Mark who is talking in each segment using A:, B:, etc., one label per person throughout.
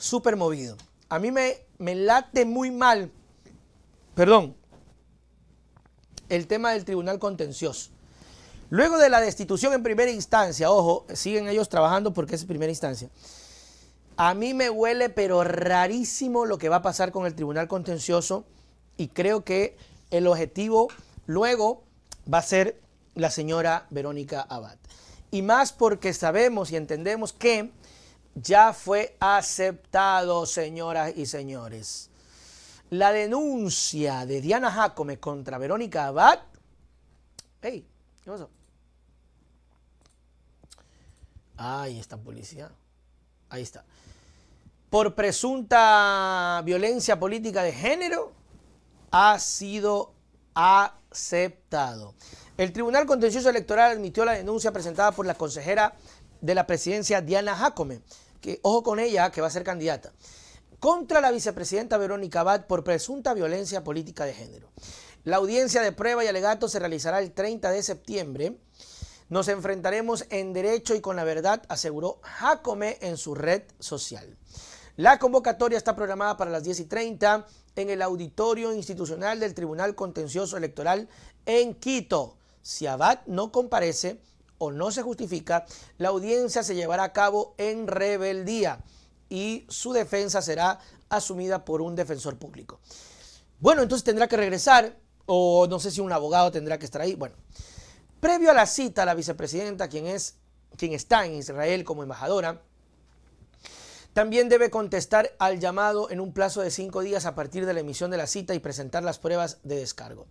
A: súper movido. A mí me, me late muy mal, perdón, el tema del tribunal contencioso. Luego de la destitución en primera instancia, ojo, siguen ellos trabajando porque es primera instancia. A mí me huele, pero rarísimo lo que va a pasar con el tribunal contencioso y creo que el objetivo luego va a ser la señora Verónica Abad. Y más porque sabemos y entendemos que ya fue aceptado, señoras y señores. La denuncia de Diana Jacome contra Verónica Abad. Hey, ¿qué pasó? Ahí está policía. Ahí está. Por presunta violencia política de género ha sido aceptado. El Tribunal Contencioso Electoral admitió la denuncia presentada por la consejera de la presidencia Diana Jacome que ojo con ella, que va a ser candidata, contra la vicepresidenta Verónica Abad por presunta violencia política de género. La audiencia de prueba y alegato se realizará el 30 de septiembre. Nos enfrentaremos en derecho y con la verdad, aseguró Jacome en su red social. La convocatoria está programada para las 10 y 30 en el auditorio institucional del Tribunal Contencioso Electoral en Quito. Si Abad no comparece, o no se justifica, la audiencia se llevará a cabo en rebeldía y su defensa será asumida por un defensor público. Bueno, entonces tendrá que regresar o no sé si un abogado tendrá que estar ahí. Bueno, previo a la cita, la vicepresidenta, quien, es, quien está en Israel como embajadora, también debe contestar al llamado en un plazo de cinco días a partir de la emisión de la cita y presentar las pruebas de descargo.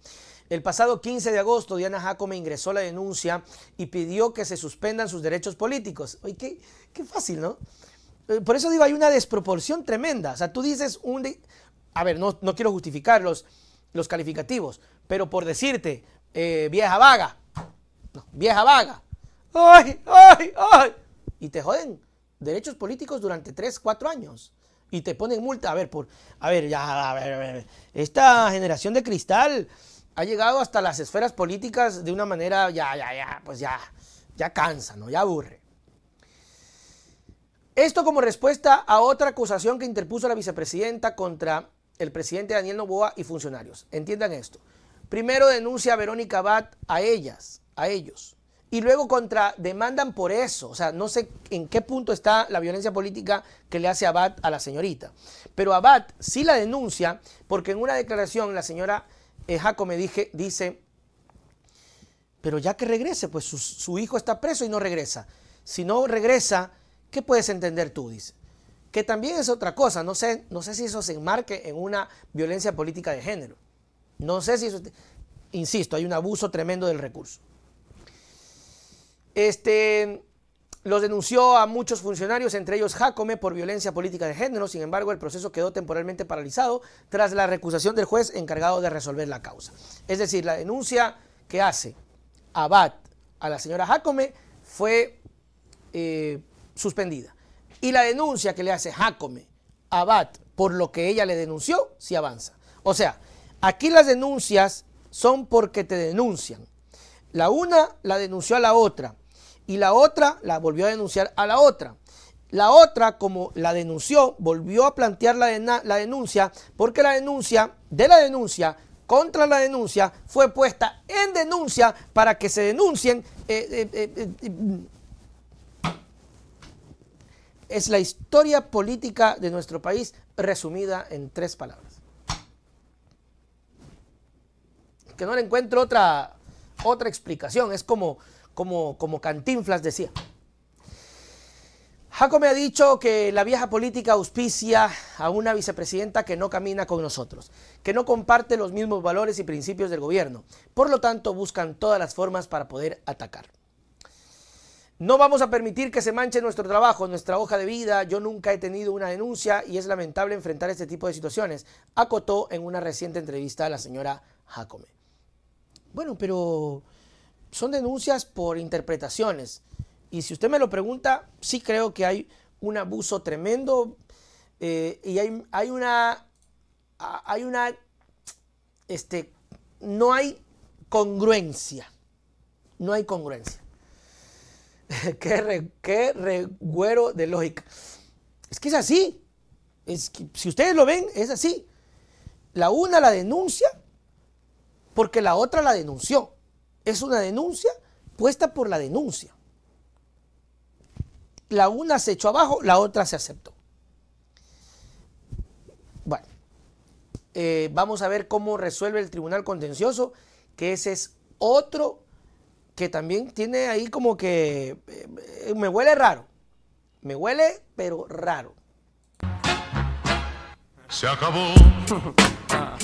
A: El pasado 15 de agosto, Diana Jacome ingresó la denuncia y pidió que se suspendan sus derechos políticos. Oye, qué, qué fácil, ¿no? Eh, por eso digo, hay una desproporción tremenda. O sea, tú dices un... A ver, no, no quiero justificar los, calificativos, pero por decirte, eh, vieja vaga, vieja vaga, ¡ay, ay, ay! Y te joden derechos políticos durante 3, 4 años y te ponen multa. A ver, por, a ver, ya, a ver, a ver. Esta generación de cristal ha llegado hasta las esferas políticas de una manera ya, ya, ya, pues ya, ya cansa, ¿no? Ya aburre. Esto como respuesta a otra acusación que interpuso la vicepresidenta contra el presidente Daniel Novoa y funcionarios. Entiendan esto. Primero denuncia Verónica Abad a ellas, a ellos. Y luego contra demandan por eso. O sea, no sé en qué punto está la violencia política que le hace Abad a la señorita. Pero Abad sí la denuncia porque en una declaración la señora eh, Jaco me dije, dice, pero ya que regrese, pues su, hijo está preso y no regresa. Si no regresa, ¿qué puedes entender tú? Dice. Que también es otra cosa, no sé, no sé si eso se enmarque en una violencia política de género. No sé si eso, insisto, hay un abuso tremendo del recurso. Este, los denunció a muchos funcionarios, entre ellos Jacome, por violencia política de género. Sin embargo, el proceso quedó temporalmente paralizado tras la recusación del juez encargado de resolver la causa. Es decir, la denuncia que hace Abad a la señora Jacome fue eh, suspendida. Y la denuncia que le hace Jacome a Abad por lo que ella le denunció, sí avanza. O sea, aquí las denuncias son porque te denuncian. La una la denunció a la otra y la otra la volvió a denunciar a la otra. La otra, como la denunció, volvió a plantear la, la denuncia porque la denuncia de la denuncia contra la denuncia fue puesta en denuncia para que se denuncien. Eh, eh, eh, mm, es la historia política de nuestro país resumida en tres palabras. Que no le encuentro otra, otra explicación. Es como, como, Cantinflas decía. Jacome ha dicho que la vieja política auspicia a una vicepresidenta que no camina con nosotros, que no comparte los mismos valores y principios del gobierno. Por lo tanto, buscan todas las formas para poder atacar. No vamos a permitir que se manche nuestro trabajo, nuestra hoja de vida. Yo nunca he tenido una denuncia y es lamentable enfrentar este tipo de situaciones, acotó en una reciente entrevista a la señora Jacome. Bueno, pero son denuncias por interpretaciones. Y si usted me lo pregunta, sí creo que hay un abuso tremendo eh, y hay, una... Hay una... Este, no hay congruencia. No hay congruencia. qué, regüero de lógica. Es que es así. Es si ustedes lo ven, es así. La una la denuncia porque la otra la denunció. Es una denuncia puesta por la denuncia. La una se echó abajo, la otra se aceptó. Bueno, eh, vamos a ver cómo resuelve el tribunal contencioso, que ese es otro que también tiene ahí como que eh, me huele raro. Me huele, pero raro. Se acabó.